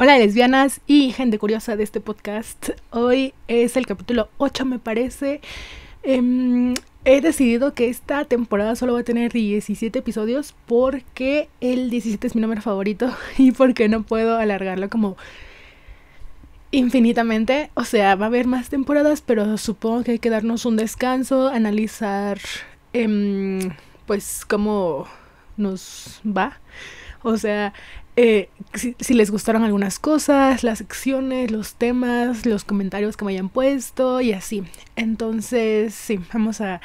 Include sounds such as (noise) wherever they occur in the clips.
Hola lesbianas y gente curiosa de este podcast. Hoy es el capítulo 8 me parece. Em, he decidido que esta temporada solo va a tener 17 episodios porque el 17 es mi número favorito (laughs) y porque no puedo alargarlo como infinitamente. O sea, va a haber más temporadas, pero supongo que hay que darnos un descanso, analizar em, pues cómo nos va. O sea, eh, si, les gustaron algunas cosas, las secciones, los temas, los comentarios que me hayan puesto y así. Entonces, sí, vamos a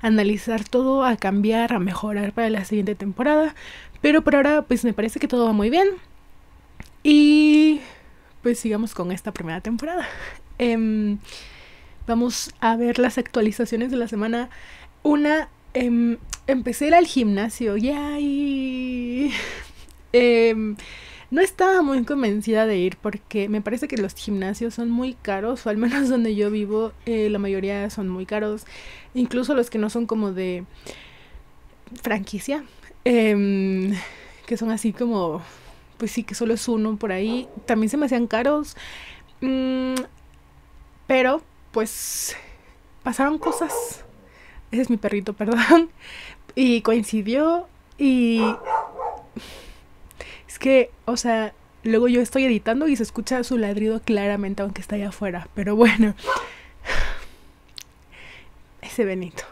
analizar todo, a cambiar, a mejorar para la siguiente temporada. Pero por ahora, pues me parece que todo va muy bien. Y pues sigamos con esta primera temporada. (laughs) Em, vamos a ver las actualizaciones de la semana. Una, em, empecé al gimnasio, yay (laughs) Em, no estaba muy convencida de ir porque me parece que los gimnasios son muy caros, o al menos (laughs) donde yo vivo, eh, la mayoría son muy caros, incluso los que no son como de franquicia, em, que son así como, pues sí, que solo es uno por ahí, también se me hacían caros, mm, pero pues pasaron cosas. Ese es mi perrito, (laughs) perdón. Y coincidió y es que, o sea, luego yo estoy editando y se escucha su ladrido claramente, aunque está allá afuera. Pero bueno. (sighs) Ese Benito.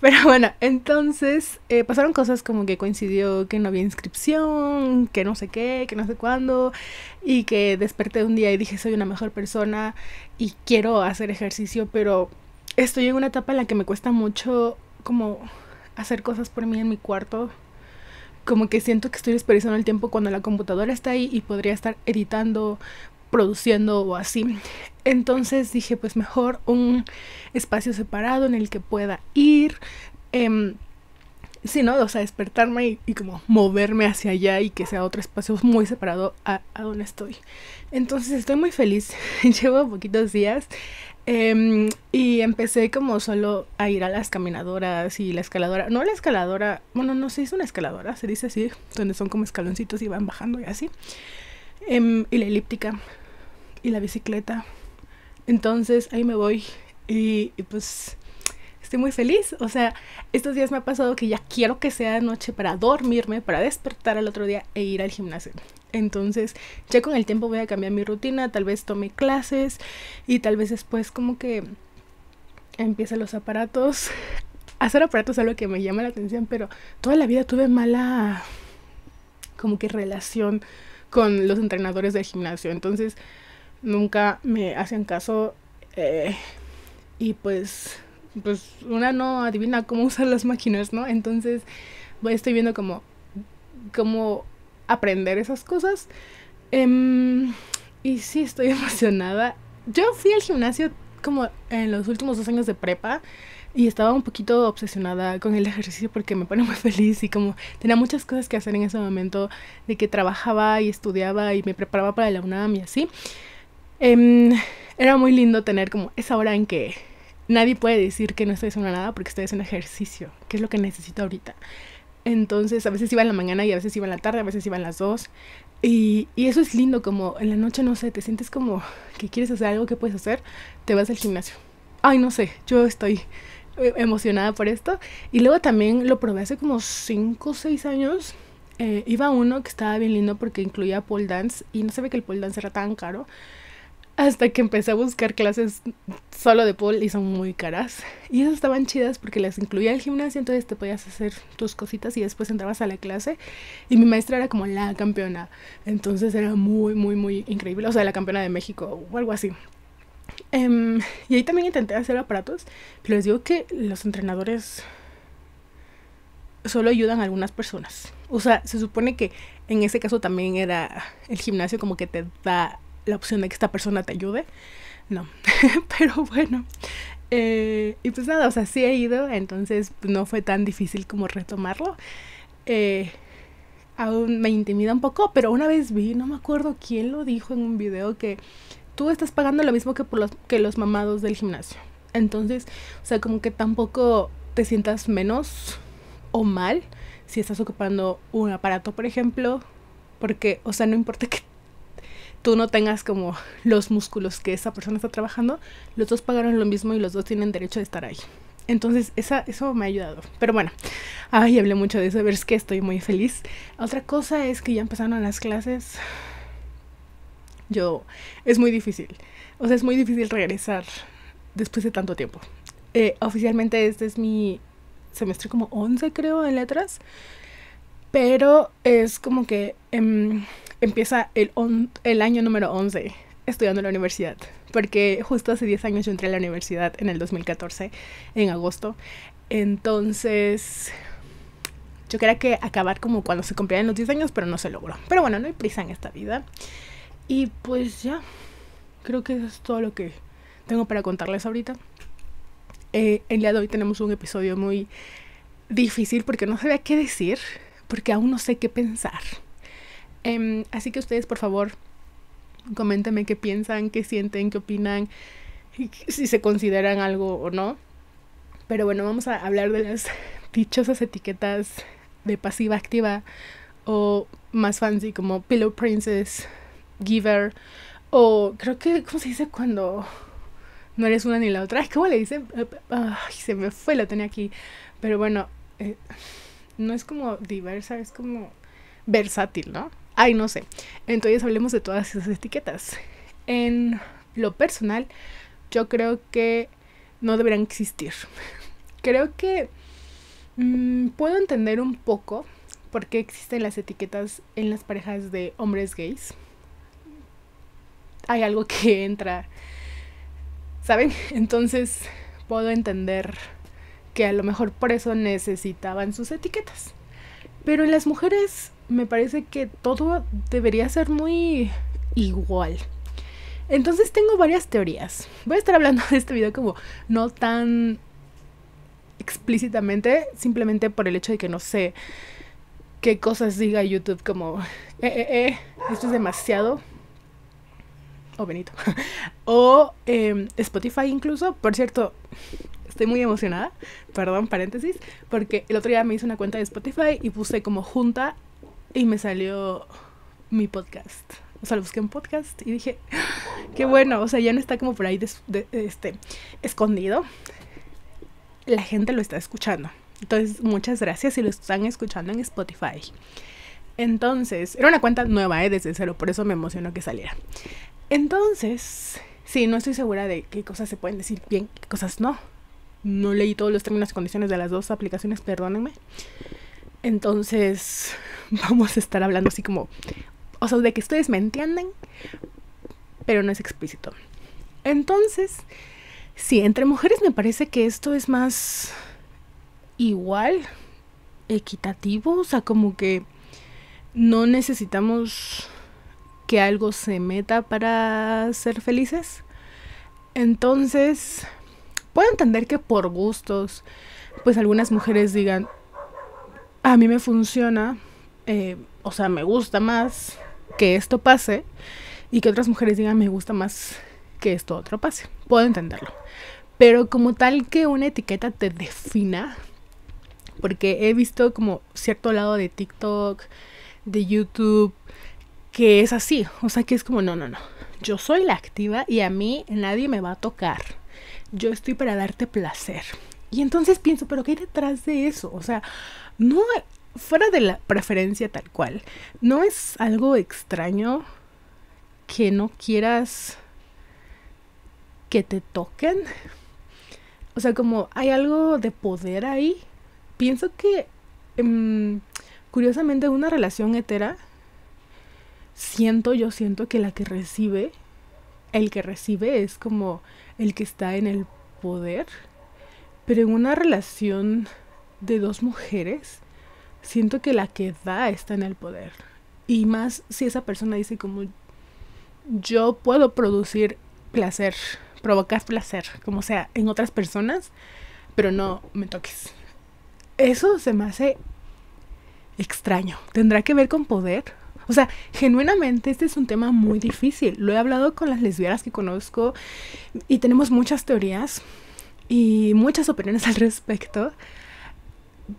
Pero bueno, entonces eh, pasaron cosas como que coincidió que no había inscripción, que no sé qué, que no sé cuándo, y que desperté un día y dije soy una mejor persona y quiero hacer ejercicio, pero estoy en una etapa en la que me cuesta mucho como hacer cosas por mí en mi cuarto, como que siento que estoy desperdiciando el tiempo cuando la computadora está ahí y podría estar editando, produciendo o así. Entonces dije, pues mejor un espacio separado en el que pueda ir. Em, Sí, ¿no? O sea, despertarme y, como moverme hacia allá y que sea otro espacio muy separado a, a donde estoy. Entonces estoy muy feliz. (laughs) Llevo poquitos días em, y empecé como solo a ir a las caminadoras y la escaladora. No la escaladora, bueno, no sé, es una escaladora, se dice así, donde son como escaloncitos y van bajando y así. Em, y la elíptica y la bicicleta. Entonces ahí me voy y pues estoy muy feliz. O sea, estos días me ha pasado que ya quiero que sea de noche para dormirme, para despertar al otro día e ir al gimnasio. Entonces, ya con el tiempo voy a cambiar mi rutina, tal vez tome clases y tal vez después como que empiece los aparatos. (laughs) Hacer aparatos es algo que me llama la atención, pero toda la vida tuve mala como que relación con los entrenadores del gimnasio. Entonces, nunca me hacen caso. Eh, y pues pues una no adivina cómo (laughs) usar las máquinas, ¿no? Entonces estoy viendo cómo aprender esas cosas. Em, y sí, estoy (laughs) emocionada. Yo fui al gimnasio como en los últimos dos años de prepa y estaba un poquito obsesionada con el ejercicio porque me pone (laughs) muy feliz y como tenía muchas cosas que hacer en ese momento de que trabajaba y estudiaba y me preparaba para la UNAM y así. Em, era muy lindo tener como esa hora en que nadie puede decir que no estoy haciendo nada porque estoy haciendo ejercicio, que es lo que necesito ahorita. Entonces, a veces iba en la mañana y a veces iba en la tarde, a veces iba en las dos. Y, eso es lindo, como en la noche, no sé, te sientes como que quieres hacer algo que puedes hacer, te vas al gimnasio. Ay, no sé, yo estoy eh, emocionada por esto. Y luego también lo probé hace como 5 o 6 años. Eh, iba uno que estaba bien lindo porque incluía pole dance y no se ve que el pole dance era tan caro. Hasta que empecé a buscar clases solo de pool y son muy caras. Y esas estaban chidas porque las incluía el gimnasio, entonces te podías hacer tus cositas y después entrabas a la clase. Y mi maestra era como la campeona. Entonces era muy, muy, muy increíble. O sea, la campeona de México o algo así. Em, y ahí también intenté hacer aparatos, pero les digo que los entrenadores solo ayudan a algunas personas. O sea, se supone que en ese caso también era el gimnasio como que te da la opción de que esta persona te ayude. No, (laughs) pero bueno. Eh, y pues nada, o sea, sí he ido, entonces pues, no fue tan difícil como retomarlo. Eh, aún me intimida un poco, pero una vez vi, no me acuerdo quién lo dijo en un video, que tú estás pagando lo mismo que, por los, que los mamados del gimnasio. Entonces, o sea, como que tampoco te sientas menos o mal si estás ocupando un aparato, por ejemplo, porque, o sea, no importa (laughs) que tú no tengas como (laughs) los músculos que esa persona está trabajando, los dos pagaron lo mismo y los dos tienen derecho de estar ahí. Entonces, esa, eso me ha ayudado. Pero bueno, ay, hablé mucho de eso, ver, es que estoy muy feliz. Otra cosa es que ya empezaron las clases. Yo, es muy difícil. O sea, es muy difícil regresar después de tanto tiempo. Eh, oficialmente este es mi semestre como 11 creo de letras, pero es como que... Em, empieza el, año número 11 estudiando en la universidad, porque justo hace 10 años yo entré a la universidad en el 2014, en agosto. Entonces, yo quería que acabar como cuando se cumplieran los 10 años, pero no se logró. Pero bueno, no hay prisa en esta vida. Y pues ya, creo que eso es todo lo que tengo para contarles ahorita. Eh, el día de hoy tenemos un episodio muy difícil porque no sabía qué decir, porque aún no sé qué pensar. Em, así que ustedes, por favor, coméntenme qué piensan, qué sienten, qué opinan, si se consideran algo o no. Pero bueno, vamos a hablar de las (laughs) dichosas etiquetas de pasiva activa o más fancy como Pillow Princess, Giver o creo que, ¿cómo se dice cuando no eres una ni la otra? (laughs) ¿Cómo le dice Ay, se me fue, la tenía aquí. Pero bueno, eh, no es como diversa, es como versátil, ¿no? Ay, no sé. Entonces hablemos de todas esas etiquetas. En lo personal, yo creo que no deberían existir. (laughs) creo que mm, puedo entender un poco por qué existen las etiquetas en las parejas de hombres gays. Hay algo que (laughs) entra, ¿saben? Entonces puedo entender que a lo mejor por eso necesitaban sus etiquetas. Pero en las mujeres me parece que todo debería ser muy igual. Entonces tengo varias teorías. Voy a estar hablando de este video como no tan explícitamente, simplemente por el hecho de que no sé qué cosas diga YouTube como, eh, eh, eh, esto es demasiado. O Benito. (laughs) o em, Spotify incluso. Por cierto, Estoy muy emocionada, perdón, paréntesis, porque el otro día me hice una cuenta de Spotify y puse como junta y me salió mi podcast. O sea, lo busqué en podcast y dije, ah, qué bueno, o sea, ya no está como por ahí este, escondido. La gente lo está escuchando. Entonces, muchas gracias y lo están escuchando en Spotify. Entonces, era una cuenta nueva, ¿eh? desde cero, por eso me emocionó que saliera. Entonces, sí, no estoy segura de qué cosas se pueden decir bien, qué cosas no no leí todos los términos y condiciones de las dos aplicaciones, perdónenme. Entonces, (laughs) vamos a estar hablando así como, o sea, de que ustedes me entienden, pero no es explícito. Entonces, sí, entre mujeres me parece que esto es más igual, equitativo, o sea, como que no necesitamos que algo se meta para ser felices. Entonces, Puedo entender que por gustos, pues algunas mujeres digan, a mí me funciona, eh, o sea, me gusta más que esto pase, y que otras mujeres digan, me gusta más que esto otro pase. Puedo entenderlo. Pero como tal que una etiqueta te defina, porque he visto como cierto lado de TikTok, de YouTube, que es así, o sea, que es como, no, no, no, yo soy la activa y a mí nadie me va a tocar yo estoy para darte placer. Y entonces pienso, pero ¿qué hay detrás de eso? O sea, no, fuera de la preferencia tal cual, no es algo extraño que no quieras que te toquen. O sea, como hay algo de poder ahí. Pienso que, em, curiosamente, una relación hetera, siento, yo siento que la que recibe el que recibe es como el que está en el poder, pero en una relación de dos mujeres, siento que la que da está en el poder. Y más si esa persona dice como yo puedo producir placer, provocar placer, como sea, en otras personas, pero no me toques. Eso se me hace extraño. ¿Tendrá que ver con poder? O sea, genuinamente este es un tema muy difícil. Lo he hablado con las lesbianas que conozco y tenemos muchas teorías y muchas opiniones (laughs) al respecto.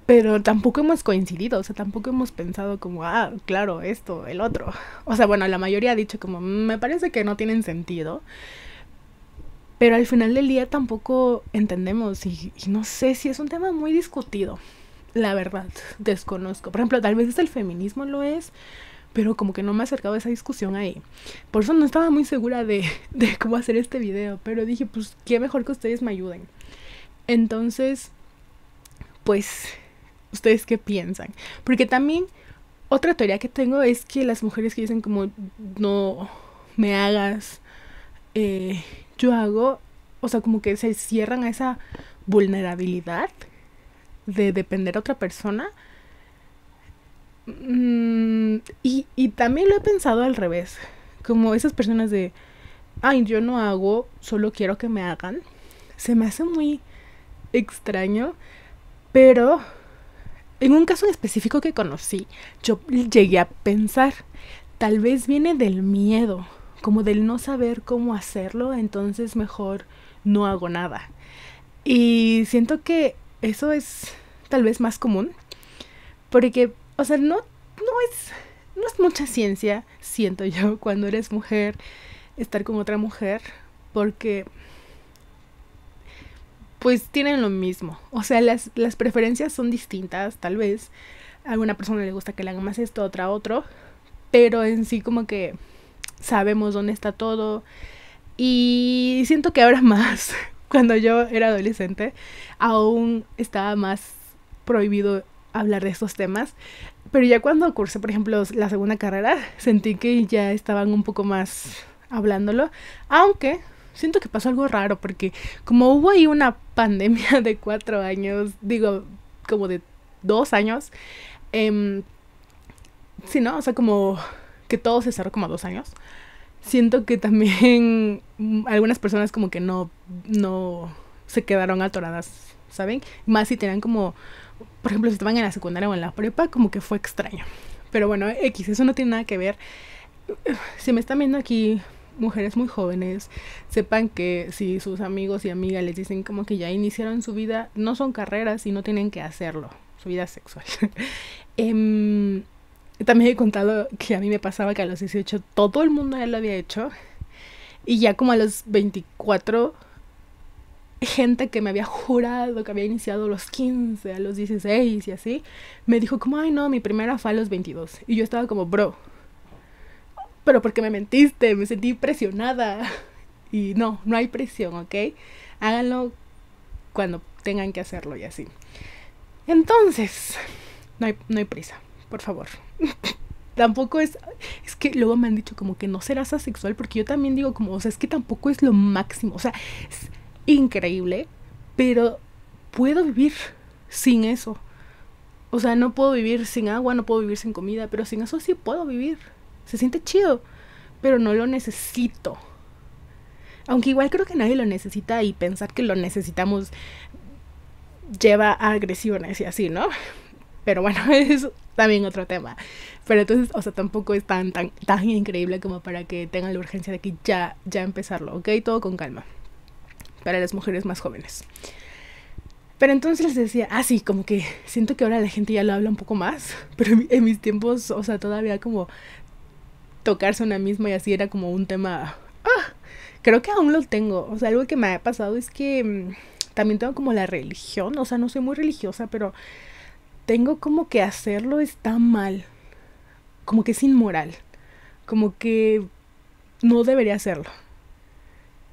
Pero tampoco hemos coincidido, o sea, tampoco hemos pensado como, ah, claro, esto, el otro. O sea, bueno, la mayoría ha dicho como, mm, me parece que no tienen sentido. Pero al final del día tampoco entendemos y, no sé si es un tema muy discutido la verdad, desconozco. Por ejemplo, tal vez es el feminismo lo es, pero como que no me acercado a esa discusión ahí. Por eso no estaba muy segura (laughs) de, cómo hacer este video, pero dije, pues qué mejor que ustedes me ayuden. Entonces, pues, ¿ustedes qué piensan? Porque también otra teoría que tengo es que las mujeres que dicen como, no me hagas, eh, yo hago, o sea, como que se cierran a esa vulnerabilidad de depender a otra persona Mm, y, y también lo he pensado al revés. Como esas personas de, ay, yo no hago, solo quiero que me hagan. Se me hace muy extraño, pero en un caso específico que conocí, yo llegué a pensar, tal vez viene del miedo, como del no saber cómo hacerlo, entonces mejor no hago nada. Y siento que eso es tal vez más común, porque o sea, no, no es, no es mucha ciencia, siento yo, (laughs) cuando eres mujer, estar con otra mujer, porque pues tienen lo mismo. O sea, las, las preferencias son distintas, tal vez. A alguna persona le gusta que le haga más esto, otra otro. Pero en sí como que sabemos dónde está todo. Y siento que ahora (laughs) más, cuando yo era adolescente, aún estaba más prohibido hablar de estos temas. Pero ya cuando cursé, por ejemplo, la segunda carrera, sentí que ya estaban un poco más hablándolo. Aunque siento que pasó algo raro, porque como hubo ahí una (laughs) pandemia de cuatro años, digo, como de dos años, em, sí, ¿no? O sea, como que todo se cerró como dos años. Siento que también (laughs) algunas personas como que no, no se quedaron atoradas, ¿saben? Más si tenían como por ejemplo, si estaban en la secundaria o en la prepa, como que fue extraño. Pero bueno, X, eso no tiene nada que ver. Si (sighs) me están viendo aquí mujeres muy jóvenes, sepan que si sus amigos y amigas les dicen como que ya iniciaron su vida, no son carreras y no tienen que hacerlo, su vida sexual. (laughs) Em, también he contado que a mí me pasaba que a los 18 todo el mundo ya lo había hecho y ya como a los 24 gente que me había jurado que había iniciado a los 15, a los 16 y así, me dijo como, ay no, mi primera fue a los 22. Y yo estaba como, bro, pero porque me mentiste, me sentí presionada. (laughs) Y no, no hay presión, ¿ok? Háganlo cuando tengan que hacerlo y así. Entonces, no hay, no hay prisa, por favor. (laughs) tampoco es, es que luego me han dicho como que no serás asexual, porque yo también digo como, o sea, es que tampoco es lo máximo, o sea, es, increíble, pero puedo vivir sin eso. O sea, no puedo vivir sin agua, no puedo vivir sin comida, pero sin eso sí puedo vivir. Se siente chido, pero no lo necesito. Aunque igual creo que nadie lo necesita y pensar que lo necesitamos lleva a agresiones y así, ¿no? (laughs) Pero bueno, (laughs) es también otro tema. Pero entonces, o sea, tampoco es tan, tan, tan increíble como para que tengan la urgencia de que ya, ya empezarlo, ¿ok? Todo con calma para las mujeres más jóvenes. Pero entonces les decía, ah, sí, como que siento que ahora la gente ya lo habla un poco más, (laughs) pero en mis tiempos, o sea, todavía como tocarse una misma y así era como un tema, ah, creo que aún lo tengo. O sea, algo que me ha pasado es que mm, también tengo como la religión, o sea, no soy muy religiosa, pero tengo como que hacerlo está mal, como que es inmoral, como que no debería hacerlo.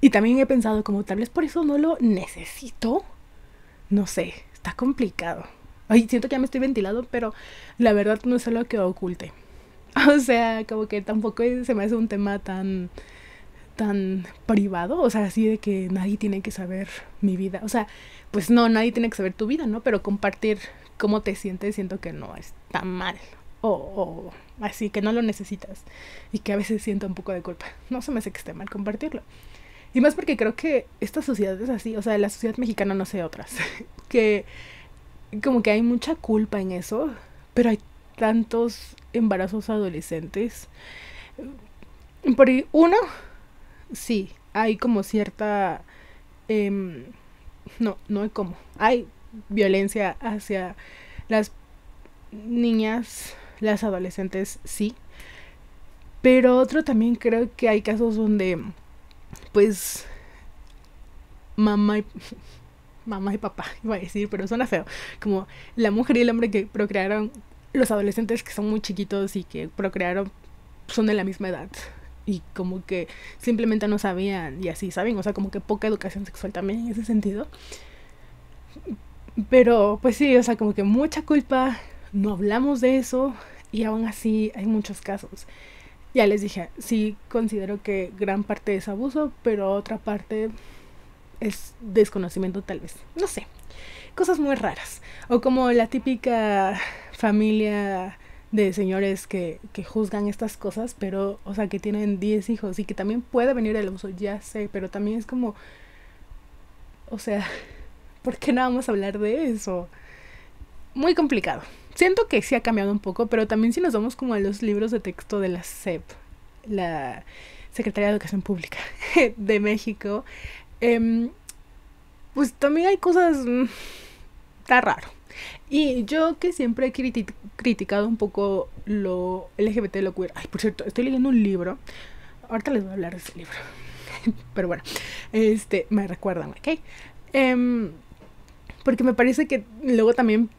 Y también he pensado como tal vez por eso no lo necesito. No sé, está complicado. Ay, siento que ya me estoy ventilado, pero la verdad no es algo que oculte. (laughs) O sea, como que tampoco se me hace un tema tan tan privado, o sea, así de que nadie tiene que saber mi vida. O sea, pues no, nadie tiene que saber tu vida, ¿no? Pero compartir cómo te sientes siento que no tan mal. O, o, así que no lo necesitas y que a veces siento un poco de culpa. No se me hace que esté mal compartirlo. Y más porque creo que esta sociedad es así, o sea, la sociedad mexicana no sé otras, (laughs) que como que hay mucha culpa en eso, pero hay tantos embarazos adolescentes. Por uno, sí, hay como cierta... Em, no, no hay como. Hay violencia hacia las niñas, las adolescentes, sí. Pero otro también creo que hay casos donde pues mamá y (laughs) y papá, iba a decir, pero suena feo, como la mujer y el hombre que procrearon, los adolescentes que son muy chiquitos y que procrearon son de la misma edad y como que simplemente no sabían y así, ¿saben? O sea, como que poca educación sexual también en ese sentido. Pero pues sí, o sea, como que mucha culpa, no hablamos de eso y aún así hay muchos casos ya les dije, sí considero que gran parte es abuso, pero otra parte es desconocimiento tal vez. No sé, cosas muy raras. O como la típica familia de señores que, que juzgan estas cosas, pero, o sea, que tienen 10 hijos y que también puede venir el abuso, ya sé, pero también es como, o sea, (laughs) ¿por qué no vamos a hablar de eso? Muy complicado siento que sí ha cambiado un poco, pero también si nos vamos como a los libros de texto de la SEP, la Secretaría de Educación Pública (laughs) de México, em, pues también hay cosas... Mm, está raro. Y yo que siempre he criticado un poco lo LGBT, lo queer. Ay, por cierto, estoy leyendo un libro. Ahorita les voy a hablar de ese libro. (laughs) Pero bueno, este, me recuerdan, ¿ok? Em, porque me parece que luego también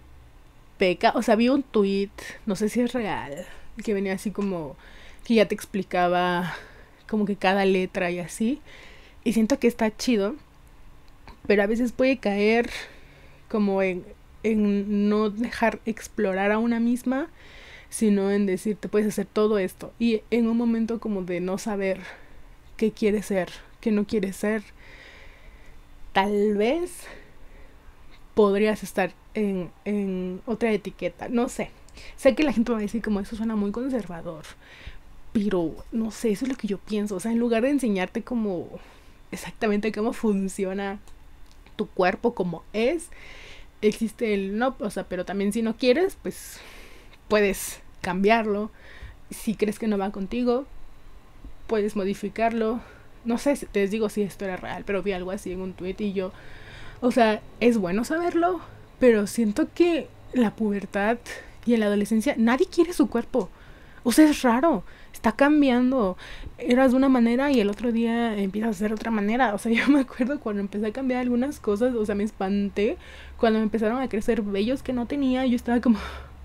peca. O sea, vi un tweet, no sé si es real, que venía así como que ya te explicaba como que cada letra y así. Y siento que está chido, pero a veces puede caer como en, en no dejar explorar a una misma, sino en decir, te puedes hacer todo esto. Y en un momento como de no saber qué quieres ser, qué no quieres ser, tal vez podrías estar en, otra etiqueta, no sé. Sé que la gente va a decir como eso suena muy conservador, pero no sé, eso es lo que yo pienso. O sea, en lugar de enseñarte como exactamente cómo funciona tu cuerpo, como es, existe el no, o sea, pero también si no quieres, pues puedes cambiarlo. Si crees que no va contigo, puedes modificarlo. No sé, te digo si esto era real, pero vi algo así en un tweet y yo, o sea, es bueno saberlo, pero siento que la pubertad y la adolescencia nadie quiere su cuerpo. O sea, es raro. Está cambiando. Eras de una manera y el otro día empiezas a ser otra manera. O sea, (laughs) yo me acuerdo cuando empecé a cambiar algunas cosas. O sea, me espanté cuando me empezaron a crecer vellos que no tenía. Yo estaba como... (laughs)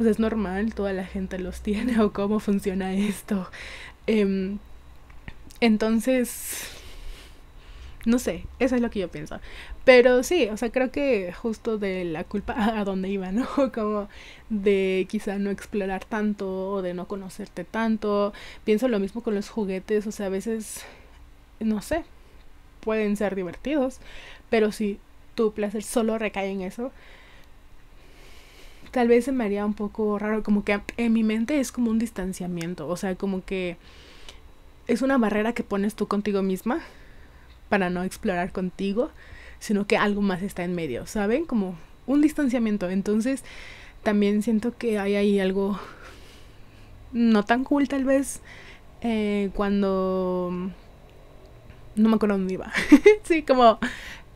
O sea, es normal, toda la gente los tiene (laughs) o cómo funciona esto. Em, entonces, no sé, eso es lo que yo pienso. Pero sí, o sea, creo que justo de la culpa (laughs) a dónde iba, ¿no? (laughs) Como de quizá no explorar tanto o de no conocerte tanto. Pienso lo mismo con los juguetes, o sea, a veces, no sé, pueden ser divertidos, pero si tu placer solo recae en eso, tal vez se me haría un poco raro, como que en mi mente es como un distanciamiento, o sea, como que es una barrera que pones tú contigo misma para no explorar contigo, sino que algo más está en medio, ¿saben? Como un distanciamiento. Entonces, también siento que hay ahí algo no tan cool tal vez eh, cuando... No me acuerdo dónde iba. (laughs) sí, como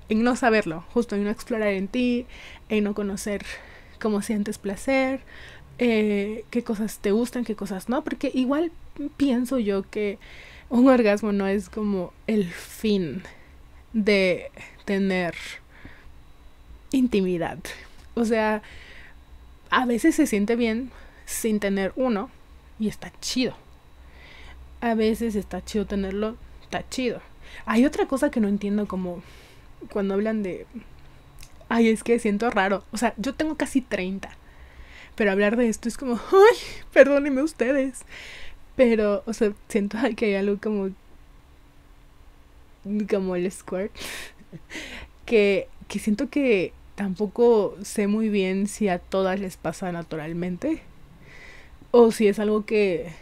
en no saberlo, justo en no explorar en ti, en no conocer cómo sientes placer, eh, qué cosas te gustan, qué cosas no, porque igual pienso yo que un orgasmo no es como el fin de tener intimidad. O sea, a veces se siente bien sin tener uno y está chido. A veces está chido tenerlo, está chido. Hay otra cosa que no entiendo como cuando hablan de... Ay, es que siento raro. O sea, yo tengo casi 30. Pero hablar de esto es como, ay, perdónenme ustedes. Pero, o sea, siento (laughs) que hay algo como. como el Square. (laughs) que, que siento que tampoco sé muy bien si a todas les pasa naturalmente. O si es algo que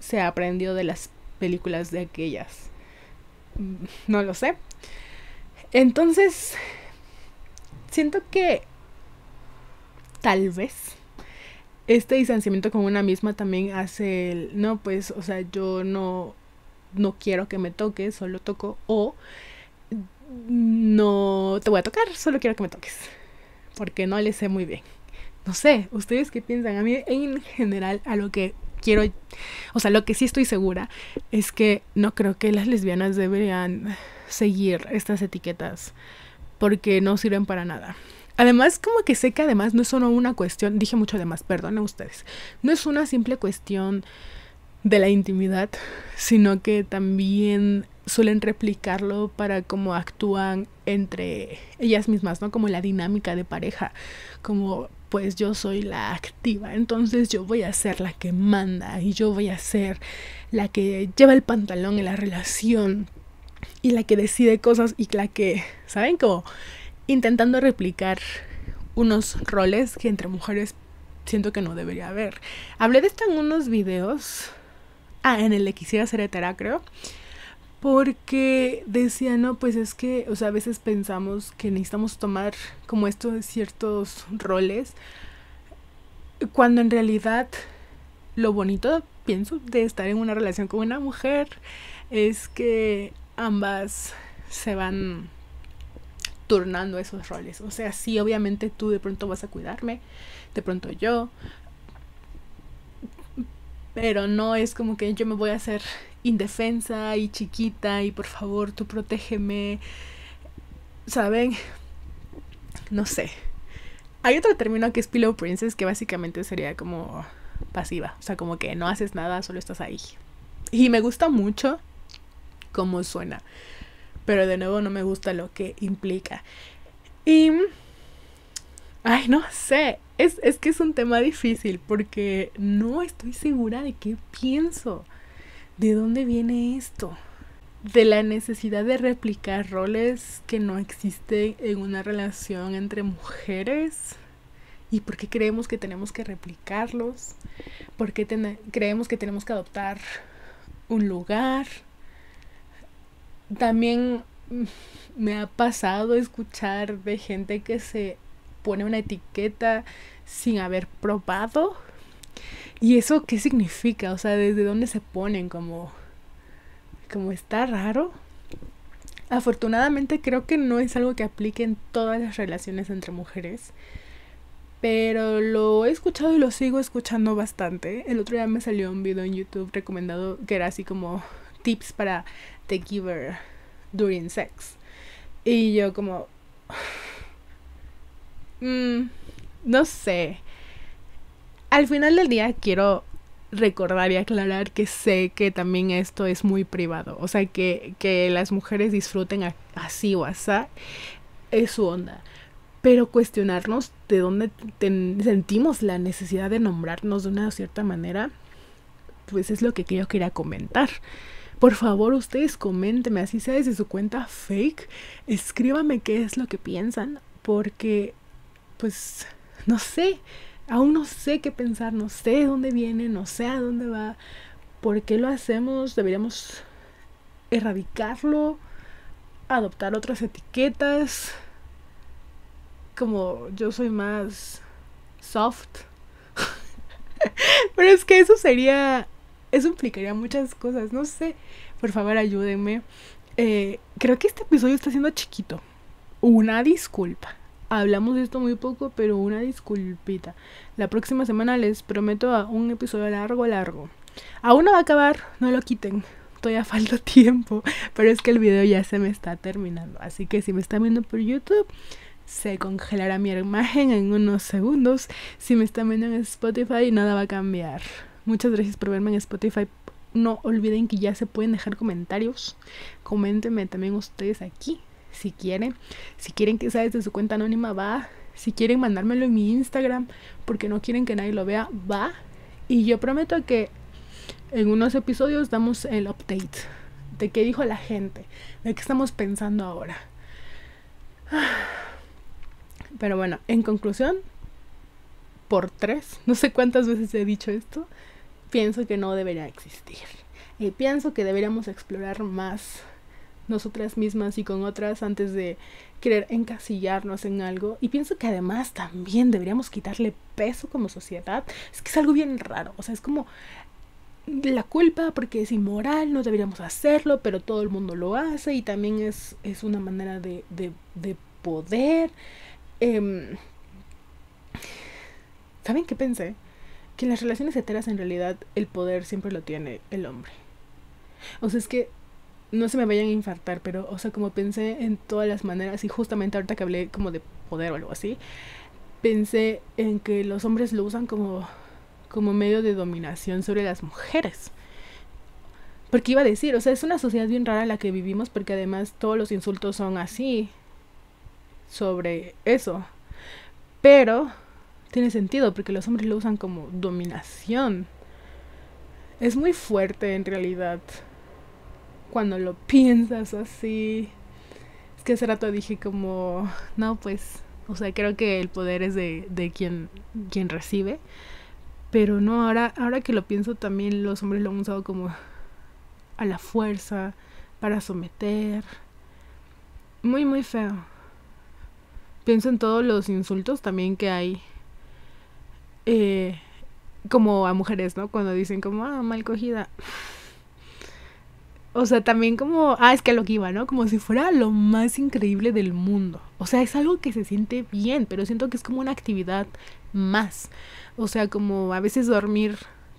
se aprendió de las películas de aquellas. Mm, no lo sé. Entonces, siento que tal vez este distanciamiento con una misma también hace el, no, pues, o sea, yo no, no quiero que me toques, solo toco, o no te voy a tocar, solo quiero que me toques, porque no le sé muy bien. No sé, ¿ustedes qué piensan? A mí en general a lo que quiero, o sea, lo que sí estoy segura es que no creo que las lesbianas deberían seguir estas etiquetas, porque no sirven para nada. Además, como que sé que además no es solo una cuestión, dije mucho además, más, a ustedes, no es una simple cuestión de la intimidad, sino que también suelen replicarlo para cómo actúan entre ellas mismas, ¿no? Como la dinámica de pareja, como pues yo soy la activa, entonces yo voy a ser la que manda y yo voy a ser la que lleva el pantalón en la relación y la que decide cosas y la que, ¿saben? cómo...? intentando replicar unos roles que entre mujeres siento que no debería haber. Hablé de esto en unos videos. Ah, en el de quisiera ser creo. Porque decía, no, pues es que, o sea, a veces pensamos que necesitamos tomar como estos ciertos roles. Cuando en realidad lo bonito, pienso, de estar en una relación con una mujer es que ambas se van turnando esos roles. O sea, sí, obviamente tú de pronto vas a cuidarme, de pronto yo, pero no es como que yo me voy a hacer indefensa y chiquita y por favor tú protégeme. ¿Saben? No sé. Hay otro término que es Pillow Princess que básicamente sería como pasiva, o sea, como que no haces nada, solo estás ahí. Y me gusta mucho cómo suena pero de nuevo no me gusta lo que implica. Y... Ay, no sé, es, que es un tema difícil porque no estoy segura de qué pienso, de dónde viene esto, de la necesidad de replicar roles que no existen en una relación entre mujeres y por qué creemos que tenemos que replicarlos, por qué creemos que tenemos que adoptar un lugar, también mm, me ha pasado escuchar de gente que se pone una etiqueta sin haber probado. ¿Y eso qué significa? O sea, ¿desde dónde se ponen? Como, como está raro. Afortunadamente creo que no es algo que aplique en todas las relaciones entre mujeres. Pero lo he escuchado y lo sigo escuchando bastante. El otro día me salió un video en YouTube recomendado que era así como tips para the giver during sex. Y yo como... Mm, no sé. Al final del día quiero recordar y aclarar que sé que también esto es muy privado. O sea, que, que las mujeres disfruten así o así es su onda. Pero cuestionarnos de dónde sentimos la necesidad de nombrarnos de una cierta manera, pues es lo que yo quería comentar. Por favor, ustedes coméntenme, así sea desde su cuenta fake, escríbame qué es lo que piensan, porque, pues, no sé, aún no sé qué pensar, no sé de dónde viene, no sé a dónde va, por qué lo hacemos, deberíamos erradicarlo, adoptar otras etiquetas, como yo soy más soft. (laughs) Pero es que eso sería, eso implicaría muchas cosas, no sé. Por favor, ayúdenme. Eh, creo que este episodio está siendo chiquito. Una disculpa. Hablamos de esto muy poco, pero una disculpita. La próxima semana les prometo un episodio largo, largo. Aún no va a acabar, no lo quiten. Todavía (laughs) falta tiempo, pero es que el video ya se me está terminando. Así que si me están viendo por YouTube, se congelará mi imagen en unos segundos. Si me están viendo en Spotify, nada va a cambiar. Muchas gracias por verme en Spotify no olviden que ya se pueden dejar comentarios. Coméntenme también ustedes aquí si quieren. Si quieren que sea desde su cuenta anónima, va. Si quieren mandármelo en mi Instagram porque no quieren que nadie lo vea, va. Y yo prometo que en unos episodios damos el update de qué dijo la gente, de qué estamos pensando ahora. Pero bueno, en conclusión, por tres, no sé cuántas veces he dicho esto, pienso que no debería existir. Y pienso que deberíamos explorar más nosotras mismas y con otras antes de querer encasillarnos en algo. Y pienso que además también deberíamos quitarle peso como sociedad. Es que es algo bien raro. O sea, es como la culpa porque es inmoral, no deberíamos hacerlo, pero todo el mundo lo hace y también es, es una manera de, poder. Em, ¿Saben qué pensé? que en las relaciones heteras en realidad el poder siempre lo tiene el hombre. O sea, es que no se me vayan a infartar, pero, o sea, como pensé en todas las maneras y justamente ahorita que hablé como de poder o algo así, pensé en que los hombres lo usan como, como medio de dominación sobre las mujeres. Porque iba a decir, o sea, es una sociedad bien rara la que vivimos porque además todos los insultos son así sobre eso. Pero tiene sentido porque los hombres lo usan como dominación. Es muy fuerte en realidad cuando lo piensas así. Es que hace rato dije como, no, pues, o sea, creo que el poder es de, de quien, quien recibe. Pero no, ahora, ahora que lo pienso también los hombres lo han usado como a la fuerza, para someter. Muy, muy feo. Pienso en todos los insultos también que hay eh, como a mujeres, ¿no? Cuando dicen como, ah, mal cogida. O sea, también como, ah, es que a lo que iba, ¿no? Como si fuera lo más increíble del mundo. O sea, es algo que se siente bien, pero siento que es como una actividad más. O sea, como a veces dormir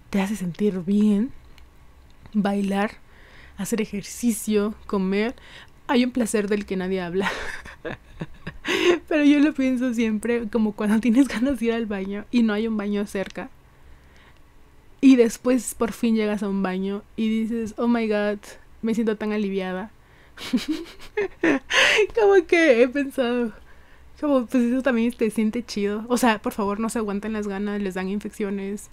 te hace sentir bien, bailar, hacer ejercicio, comer. Hay un placer del que nadie habla. (laughs) (laughs) Pero yo lo pienso siempre como cuando (laughs) tienes ganas de ir al baño y no hay un baño cerca. Y después por fin llegas a un baño y dices, oh my god, me siento tan aliviada. (laughs) como que he pensado, como pues eso también te siente chido. O sea, por favor no se aguanten las ganas, les dan infecciones.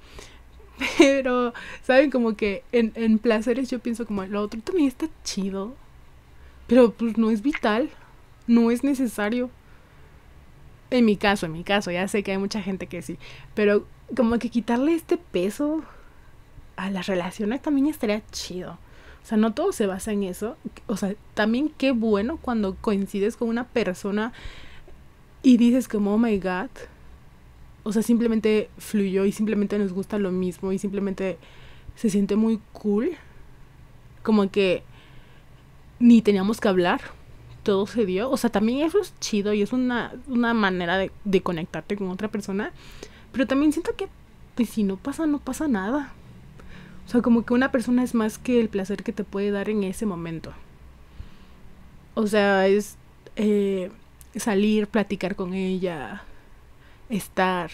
Pero, ¿saben? Como que en, en placeres yo pienso como Lo otro también está chido. Pero pues no es vital, no es necesario. En mi caso, en mi caso, ya sé que hay mucha gente que sí, pero como que quitarle este peso a las relaciones también estaría chido. O sea, no todo se basa en eso. O sea, también qué bueno cuando coincides con una persona y dices como, oh my god. O sea, simplemente fluyó y simplemente nos gusta lo mismo y simplemente se siente muy cool. Como que ni teníamos que hablar todo se dio. O sea, también eso es chido y es una, manera de, conectarte con otra persona. Pero también siento que, pues, si no pasa, no pasa nada. O sea, como que una persona es más que el placer que te puede dar en ese momento. O sea, es eh, salir, platicar con ella, estar,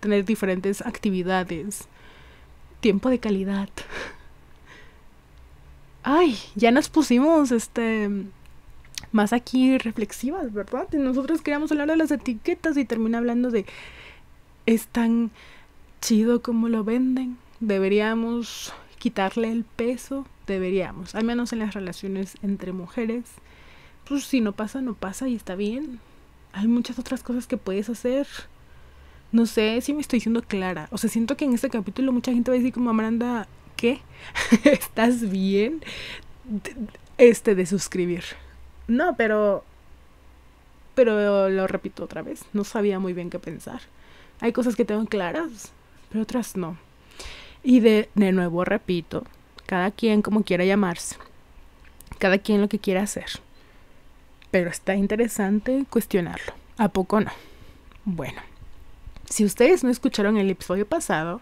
tener diferentes actividades, tiempo de calidad. (laughs) Ay, ya nos pusimos este más aquí reflexivas, ¿verdad? nosotros queríamos hablar de las etiquetas y termina hablando de es tan chido como lo venden. Deberíamos quitarle el peso, deberíamos, al menos en las relaciones entre mujeres. Pues si no pasa, no pasa y está bien. Hay muchas otras cosas que puedes hacer. No sé si me estoy siendo clara. O sea, siento que en este capítulo mucha gente va a decir como Amanda, ¿qué? (laughs) ¿Estás bien? Este de suscribir. No, pero... Pero lo repito otra vez, no sabía muy bien qué pensar. Hay cosas que tengo claras, pero otras no. Y de, de nuevo repito, cada quien como quiera llamarse, cada quien lo que quiera hacer. Pero está interesante cuestionarlo. ¿A poco no? Bueno, si ustedes no escucharon el episodio pasado,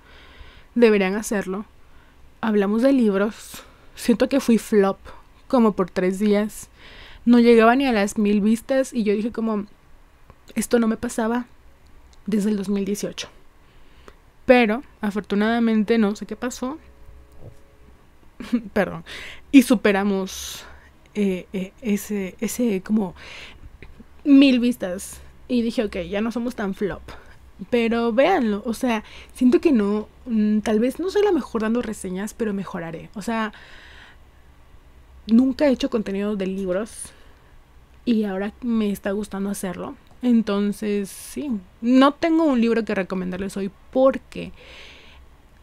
deberían hacerlo. Hablamos de libros. Siento que fui flop como por tres días no llegaba ni a las mil vistas y yo dije como, esto no me pasaba desde el 2018. Pero afortunadamente no sé qué pasó. (laughs) Perdón. Y superamos eh, eh, ese, ese como mil vistas. Y dije, ok, ya no somos tan flop. Pero véanlo, o sea, siento que no, mm, tal vez no soy la mejor dando reseñas, pero mejoraré. O sea, nunca he hecho contenido de libros y ahora me está gustando hacerlo. Entonces, sí, no tengo un libro que recomendarles hoy porque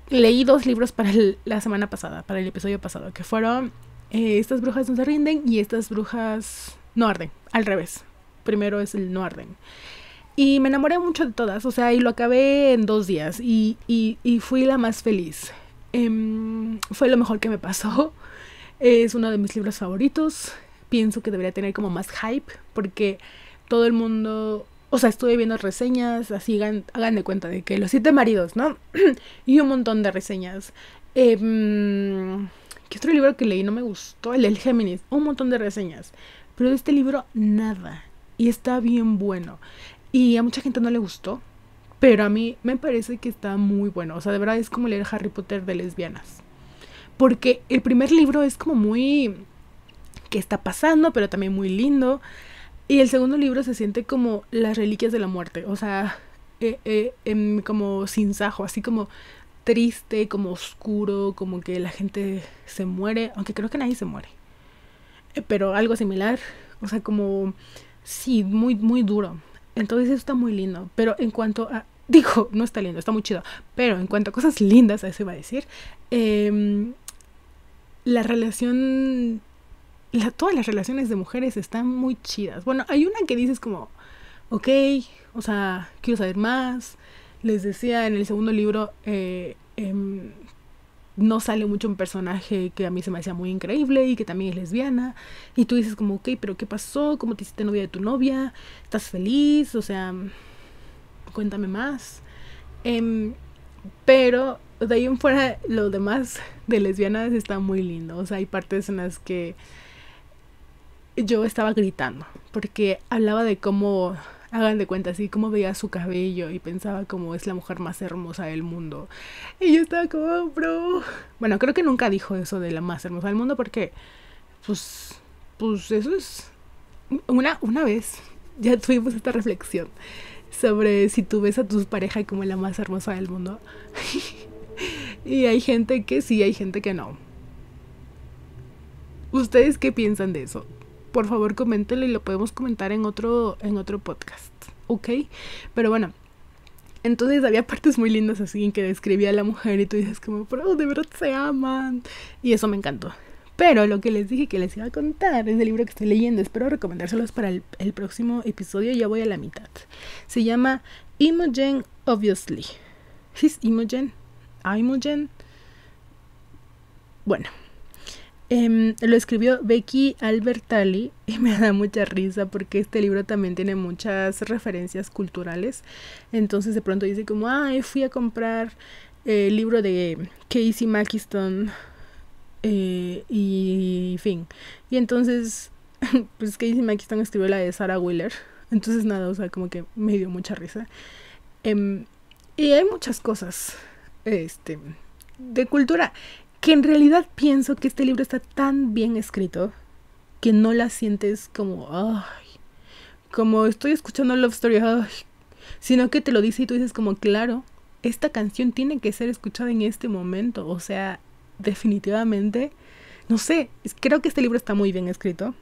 leí dos libros para la semana pasada, para el episodio pasado, que fueron eh, Estas brujas no se rinden y Estas brujas no arden, al revés. Primero es el no arden. Y me enamoré mucho de todas, o sea, y lo acabé en dos días y, fui la más feliz. Em, fue lo mejor que me pasó es uno de mis libros favoritos. Pienso que debería tener como más hype porque todo el mundo, o sea, estuve viendo reseñas, así hagan, de cuenta de que los siete maridos, ¿no? (clears throat) y un montón de reseñas. Em, ¿Qué otro libro que leí no me gustó? El El Géminis, un montón de reseñas. Pero de este libro nada. Y está bien bueno. Y a mucha gente no le gustó. Pero a mí me parece que está muy bueno. O sea, de verdad es como leer Harry Potter de lesbianas porque el primer libro es como muy Que está pasando, pero también muy lindo. Y el segundo libro se siente como las reliquias de la muerte, o sea, eh, eh, em, como sin sajo, así como triste, como oscuro, como que la gente se muere, aunque creo que nadie se muere. Eh, pero algo similar, o sea, como, sí, muy, muy duro. Entonces eso está muy lindo, pero en cuanto a... Digo, no está lindo, está muy chido, pero en cuanto a cosas lindas, a eso iba a decir, em, la relación, todas las relaciones de mujeres están muy chidas. Bueno, hay una que dices como, ok, o sea, quiero saber más. Les decía en el segundo libro, eh, em, no sale mucho un personaje que a mí se me hacía muy increíble y que también es lesbiana. Y tú dices como, ok, pero ¿qué pasó? ¿Cómo te hiciste novia de tu novia? ¿Estás feliz? O sea, cuéntame más. Em, pero de ahí en fuera, lo demás de lesbianas está muy lindo. O sea, hay partes en las que yo estaba gritando, porque hablaba de cómo, hagan de cuenta, así cómo veía su cabello y pensaba como es la mujer más hermosa del mundo. Y yo estaba como, oh, bro. Bueno, creo que nunca dijo eso de la más hermosa del mundo, porque, pues, pues eso es. Una, una vez ya tuvimos esta reflexión sobre si tú ves a tu pareja como la más hermosa del mundo. (laughs) Y hay gente que sí, hay gente que no. ¿Ustedes qué piensan de eso? Por favor, coméntenlo y lo podemos comentar en otro, en otro podcast, ¿ok? Pero bueno, entonces había partes muy lindas así en que describía a la mujer y tú dices como, pero de verdad se aman. Y eso me encantó. Pero lo que les dije que les iba a contar es el libro que estoy leyendo. Espero recomendárselos para el, próximo episodio. Ya voy a la mitad. Se llama Imogen Obviously. ¿Es Imogen? Imogen. Bueno, em, lo escribió Becky Albertalli y me da mucha risa porque este libro también tiene muchas referencias culturales. Entonces de pronto dice como, ay, fui a comprar eh, el libro de Casey Mackiston eh, y, fin. Y entonces, (laughs) pues Casey Mackiston escribió la de Sarah Wheeler. Entonces nada, o sea, como que me dio mucha risa. Em, y hay muchas cosas este, de cultura, que en realidad pienso que este libro está tan bien escrito que no la sientes como, como estoy escuchando Love Story, sino que te lo dice y tú dices como, claro, esta canción tiene que ser escuchada en este momento, o sea, definitivamente, no sé, creo que este libro está muy bien escrito,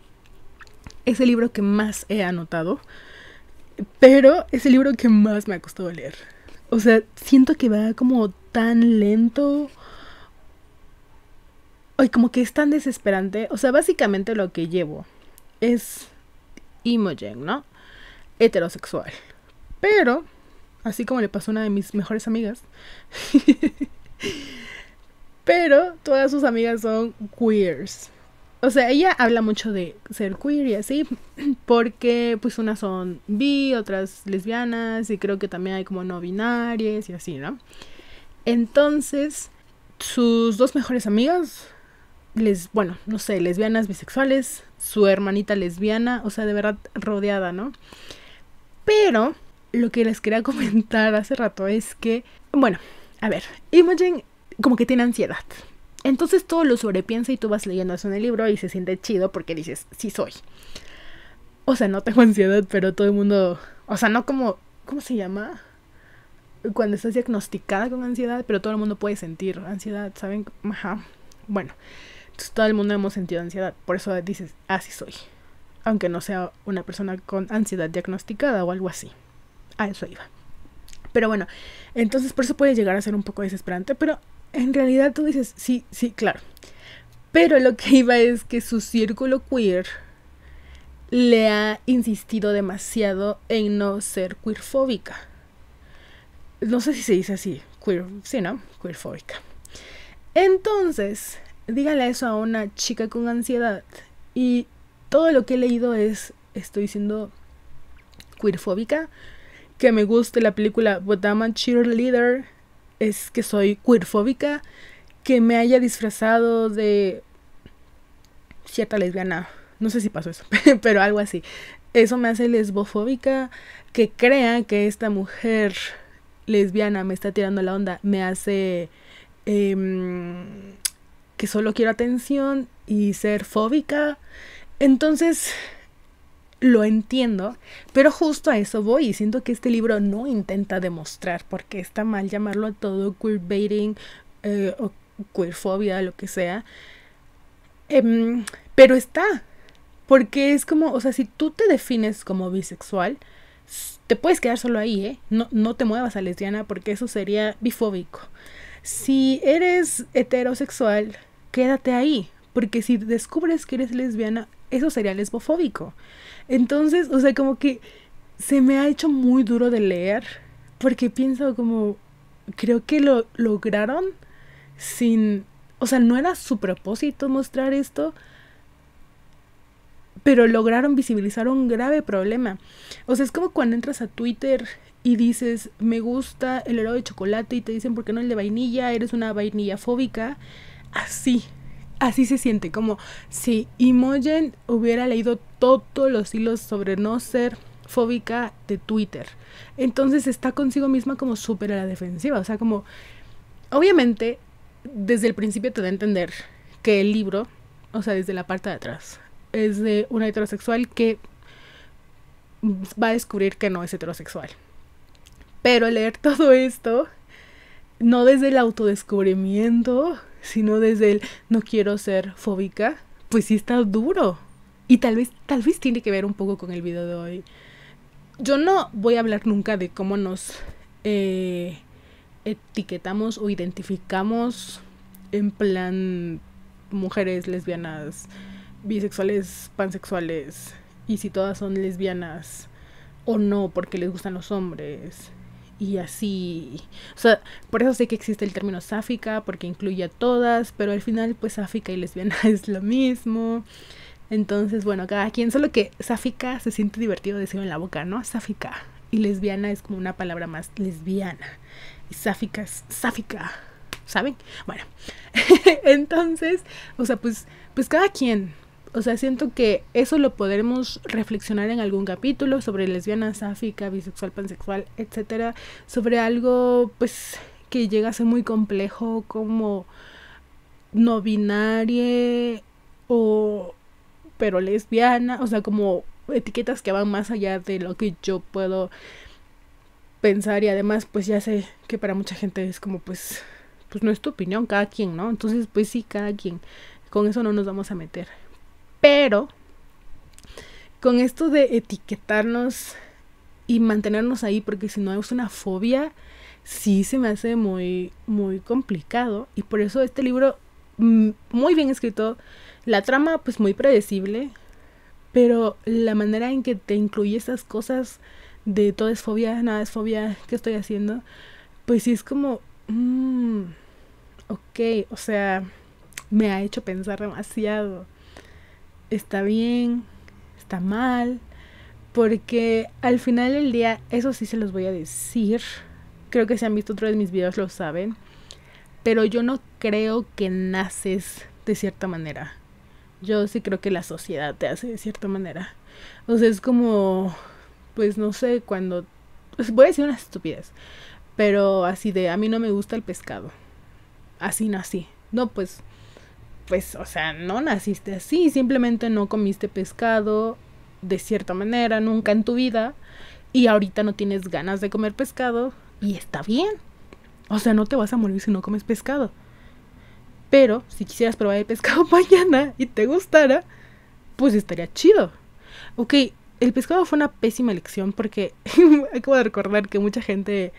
es el libro que más he anotado, pero es el libro que más me ha costado leer. O sea, siento que va como tan lento. Ay, como que es tan desesperante. O sea, básicamente lo que llevo es Imogen, ¿no? Heterosexual. Pero, así como le pasó a una de mis mejores amigas. (laughs) pero todas sus amigas son queers. O sea, ella habla mucho de ser queer y así, (clears throat) porque pues unas son bi, otras lesbianas, y creo que también hay como no binarias y así, ¿no? Entonces, sus dos mejores amigas, les, bueno, no sé, lesbianas, bisexuales, su hermanita lesbiana, o sea, de verdad rodeada, ¿no? Pero lo que les quería (laughs) comentar hace rato es que, bueno, a ver, Imogen como que tiene ansiedad. Entonces todo lo sobrepiensa y tú vas leyendo eso en el libro y se siente chido porque dices, sí soy. O sea, no tengo (laughs) ansiedad, pero todo el mundo, o sea, no como, ¿cómo se llama? cuando estás diagnosticada con ansiedad, pero todo el mundo puede sentir ansiedad, ¿saben? Ajá. Bueno, entonces todo el mundo hemos sentido ansiedad, por eso dices, así soy. Aunque no sea una persona con ansiedad diagnosticada o algo así. A eso iba. Pero bueno, entonces por eso puede llegar a ser un poco desesperante, pero en realidad tú dices, sí, sí, claro. Pero lo que iba es que su círculo queer le ha insistido demasiado en no ser queerfóbica no sé si se dice así, queer, sí, ¿no? Queerfóbica. Entonces, dígale eso a una chica con ansiedad. Y todo lo que he leído es, estoy siendo queerfóbica. Que me guste la película But I'm a Cheerleader es que soy queerfóbica. Que me haya disfrazado de cierta lesbiana. No sé si pasó eso, (laughs) pero algo así. Eso me hace lesbofóbica. Que crea que esta mujer lesbiana, me está tirando la onda, me hace em, que solo quiero atención y ser fóbica. Entonces, lo entiendo, pero justo a eso voy y siento que este libro no intenta demostrar porque está mal llamarlo a todo queerbaiting eh, o queerfobia, lo que sea. Em, pero está, porque es como, o sea, si tú te defines como bisexual, te puedes quedar solo ahí, ¿eh? No, no te muevas a lesbiana porque eso sería bifóbico. Si eres heterosexual, quédate ahí, porque si descubres que eres lesbiana, eso sería lesbofóbico. Entonces, o sea, como que se me ha hecho muy duro de leer, porque pienso como, creo que lo lograron sin, o sea, no era su propósito mostrar esto, pero lograron visibilizar un grave problema. O sea, es como cuando entras a Twitter y dices, me gusta el helado de chocolate y te dicen, ¿por qué no el de vainilla? Eres una vainilla fóbica. Así, así se siente, como si Imogen hubiera leído todos los hilos sobre no ser fóbica de Twitter. Entonces está consigo misma como súper a la defensiva, o sea, como obviamente desde el principio te da a entender que el libro, o sea, desde la parte de atrás, es de una heterosexual que va a descubrir que no es heterosexual. Pero leer todo esto, no desde el autodescubrimiento, sino desde el no quiero ser fóbica, pues sí está duro. Y tal vez, tal vez tiene que ver un poco con el video de hoy. Yo no voy a hablar nunca de cómo nos eh, etiquetamos o identificamos en plan mujeres lesbianas, bisexuales, pansexuales, y si todas son lesbianas o no porque les gustan los hombres. Y así. O sea, por eso sé que existe el término sáfica, porque incluye a todas, pero al final, pues sáfica y lesbiana (laughs) es lo mismo. Entonces, bueno, cada quien, solo que sáfica se siente divertido decirlo en la boca, ¿no? Sáfica. Y lesbiana es como una palabra más lesbiana. Y sáfica es sáfica. ¿Saben? Bueno. (laughs) Entonces, o sea, pues, pues cada quien. O sea, siento que eso lo podremos reflexionar en algún capítulo sobre lesbiana, sáfica, bisexual, pansexual, etcétera, sobre algo pues que llega a ser muy complejo como no binaria o pero lesbiana, o sea, como etiquetas que van más allá de lo que yo puedo pensar y además pues ya sé que para mucha gente es como pues pues no es tu opinión, cada quien, ¿no? Entonces, pues sí, cada quien. Con eso no nos vamos a meter. Pero con esto de etiquetarnos y mantenernos ahí, porque si no es una fobia, sí se me hace muy, muy complicado. Y por eso este libro, mm, muy bien escrito, la trama pues muy predecible, pero la manera en que te incluye esas cosas de todo es fobia, nada es fobia, ¿qué estoy haciendo? Pues sí es como, mm, ok, o sea, me ha hecho pensar demasiado está bien, está mal, porque al final del día, eso sí se los voy a decir, creo que si han visto otro de mis videos lo saben, pero yo no creo que naces de cierta manera. Yo sí creo que la sociedad te hace de cierta manera. O sea, es como, pues no sé, cuando... Pues voy a decir unas estupidez, pero así de, a mí no me gusta el pescado. Así nací. No, pues pues, o sea, no naciste así, simplemente no comiste pescado de cierta manera, nunca en tu vida, y ahorita no tienes ganas de comer pescado, y está bien. O sea, no te vas a morir si no comes pescado. Pero si quisieras probar el pescado (laughs) mañana y te gustara, pues estaría chido. Ok, el pescado fue una pésima elección porque (laughs) acabo de recordar que mucha gente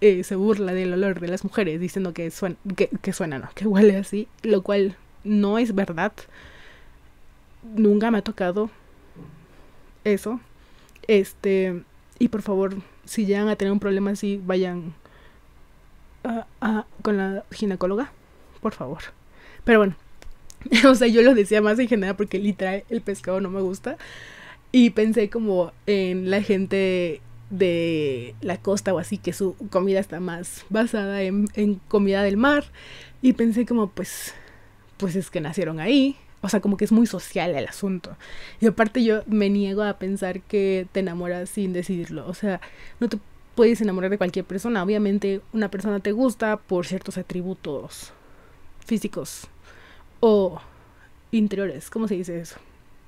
eh, se burla del olor de las mujeres diciendo que suena, que, que suena, no, que huele así, lo cual no es verdad. Nunca me ha tocado eso. Este, y por favor, si llegan a tener un problema así, vayan con la ginecóloga, por favor. Pero bueno, (laughs) o sea, yo lo decía más en general porque literal el pescado no me gusta. Y pensé como en la gente de la costa o así, que su comida está más basada en comida del mar. Y pensé como, pues, pues es que nacieron ahí. O sea, como que es muy social el asunto. Y aparte yo me niego a pensar que te enamoras sin decidirlo. O sea, no te puedes enamorar de cualquier persona. Obviamente una persona te gusta por ciertos atributos físicos o interiores. ¿Cómo se dice eso?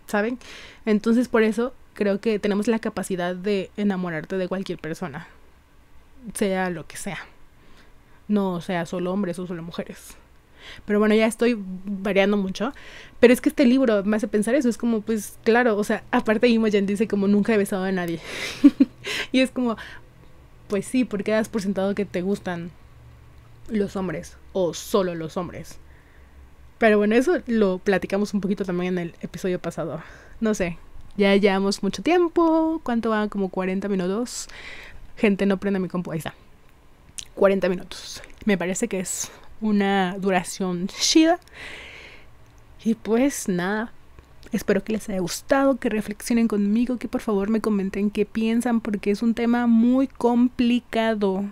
¿Saben? Entonces por eso creo que tenemos la capacidad de enamorarte de cualquier persona. Sea lo que sea. No sea solo hombres o solo mujeres. Pero bueno, ya estoy variando mucho. Pero es que este libro me hace pensar eso. Es como, pues claro, o sea, aparte Imogen dice como nunca he besado a nadie. (laughs) y es como, pues sí, porque has por sentado que te gustan los hombres o solo los hombres. Pero bueno, eso lo platicamos un poquito también en el episodio pasado. No sé, ya llevamos mucho tiempo. ¿Cuánto va? Como 40 minutos. Gente, no prenda mi compu. Ahí está. 40 minutos. Me parece que es una duración chida. Y pues nada, espero que les haya gustado, que reflexionen conmigo, que por favor me comenten qué piensan, porque es un tema muy complicado.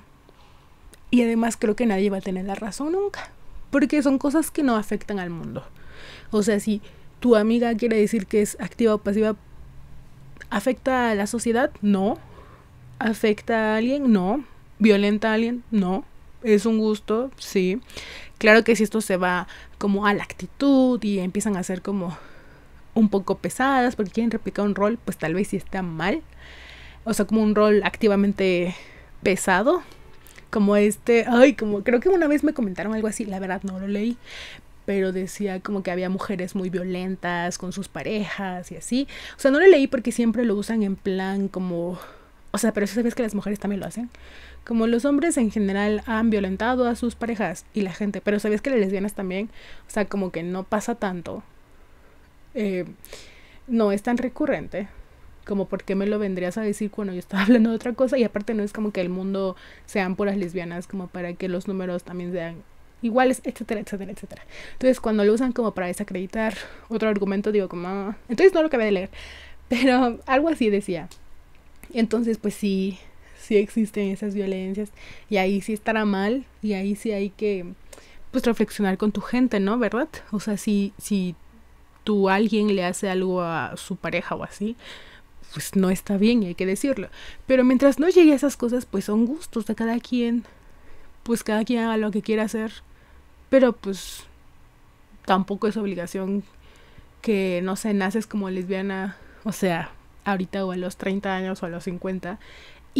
Y además creo que nadie va a tener la razón nunca, porque son cosas que no afectan al mundo. O sea, si tu amiga quiere decir que es activa o pasiva, ¿afecta a la sociedad? No. ¿Afecta a alguien? No. ¿Violenta a alguien? No es un gusto, sí. Claro que si esto se va como a la actitud y empiezan a ser como un poco pesadas porque quieren replicar un rol, pues tal vez si está mal. O sea, como un rol activamente pesado. Como este, ay, como creo que una vez me comentaron algo así, la verdad no lo leí, pero decía como que había mujeres muy violentas con sus parejas y así. O sea, no lo leí porque siempre lo usan en plan como, o sea, pero sabes que las mujeres también lo hacen como los hombres en general han violentado a sus parejas y la gente, pero sabes que las lesbianas también, o sea, como que no pasa tanto. Eh, no es tan recurrente como por qué me lo vendrías a decir cuando yo estaba (laughs) hablando de otra cosa y aparte no es como que el mundo sean puras lesbianas como para que los números también sean iguales, etcétera, etcétera, etcétera. Entonces cuando lo usan como para desacreditar otro argumento digo como, ah". entonces no lo acabé de leer, (laughs) pero algo así decía. Entonces pues sí, si existen esas violencias y ahí sí estará mal y ahí sí hay que pues reflexionar con tu gente, ¿no? ¿Verdad? O sea, si, si tú alguien le hace algo a su pareja o así, pues no está bien y hay que decirlo. Pero mientras no llegue a esas cosas, pues son gustos de cada quien. Pues cada quien haga lo que quiera hacer. Pero pues tampoco es obligación que, no sé, naces como lesbiana, o sea, ahorita o a los 30 años o a los 50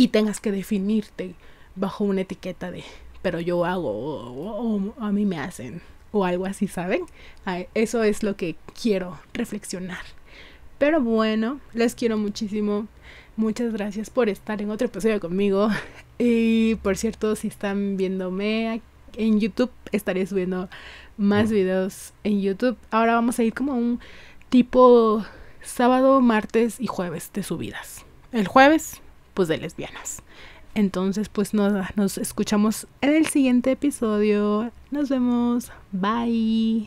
y tengas que definirte bajo una etiqueta de pero yo hago o, a mí me hacen o algo así, ¿saben? eso es lo que quiero reflexionar. Pero bueno, les quiero muchísimo. Muchas gracias por estar en otro episodio conmigo. (laughs) Y por cierto, si están viéndome en YouTube, estaré subiendo más mm. videos en YouTube. Ahora vamos a ir como un tipo sábado, martes y jueves de subidas. El jueves pues de lesbianas. Entonces, pues nos escuchamos en el siguiente episodio. Nos vemos. Bye.